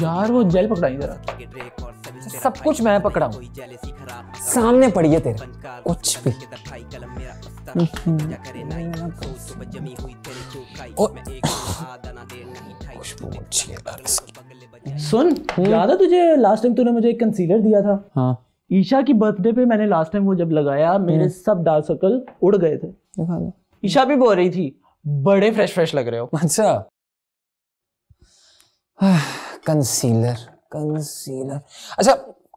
यार वो जेल पकड़ाई जरा सब कुछ मैं पकड़ा सामने पड़ी है तेरे कुछ भी हम्म। सुन याद है तुझे लास्ट टाइम तूने मुझे एक कंसीलर दिया था हाँ ईशा की बर्थडे पे मैंने लास्ट टाइम वो जब लगाया मेरे हम्म। सब डार्क सर्कल उड़ गए थे ईशा भी बोल रही थी बड़े फ्रेश फ्रेश लग रहे हो अच्छा कंसीलर कंसीलर अच्छा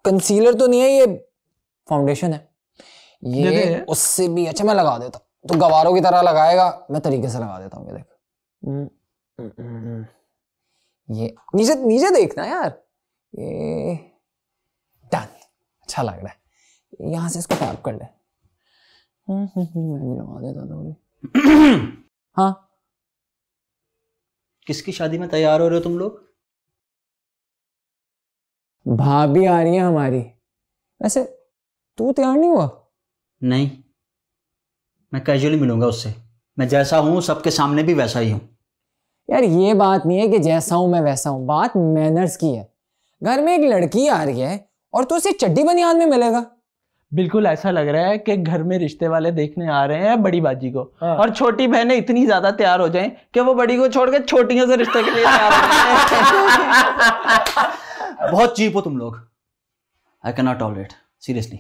कंसीलर तो नहीं है ये फाउंडेशन है ये दे दे। उससे भी अच्छा मैं लगा देता तो गवारों की तरह लगाएगा मैं तरीके से लगा देता हूँ देख हम्म, हम्म, हम्म, ये नीचे नीचे देखना यार ये डन अच्छा लग रहा है यहाँ से इसको टैप कर ले लगा देता थोड़ी हाँ किसकी शादी में तैयार हो रहे हो तुम लोग भाभी आ रही है हमारी वैसे तू तैयार नहीं हुआ नहीं मैं कैजुअली मिलूंगा उससे मैं जैसा हूं सबके सामने भी वैसा ही हूं यार ये बात नहीं है कि जैसा हूं मैं वैसा हूं बात मैनर्स की है घर में एक लड़की आ रही है और तू तो उसे चड्डी बनियान में मिलेगा बिल्कुल ऐसा लग रहा है कि घर में रिश्ते वाले देखने आ रहे हैं बड़ी बाजी को हाँ। और छोटी बहनें इतनी ज्यादा तैयार हो जाएं कि वो बड़ी को छोड़ के छोटियों से रिश्ते के लिए तैयार बहुत चीप हो तुम लोग I can not tolerate seriously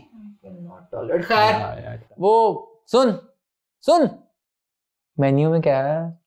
वो सुन सुन मेन्यू में क्या है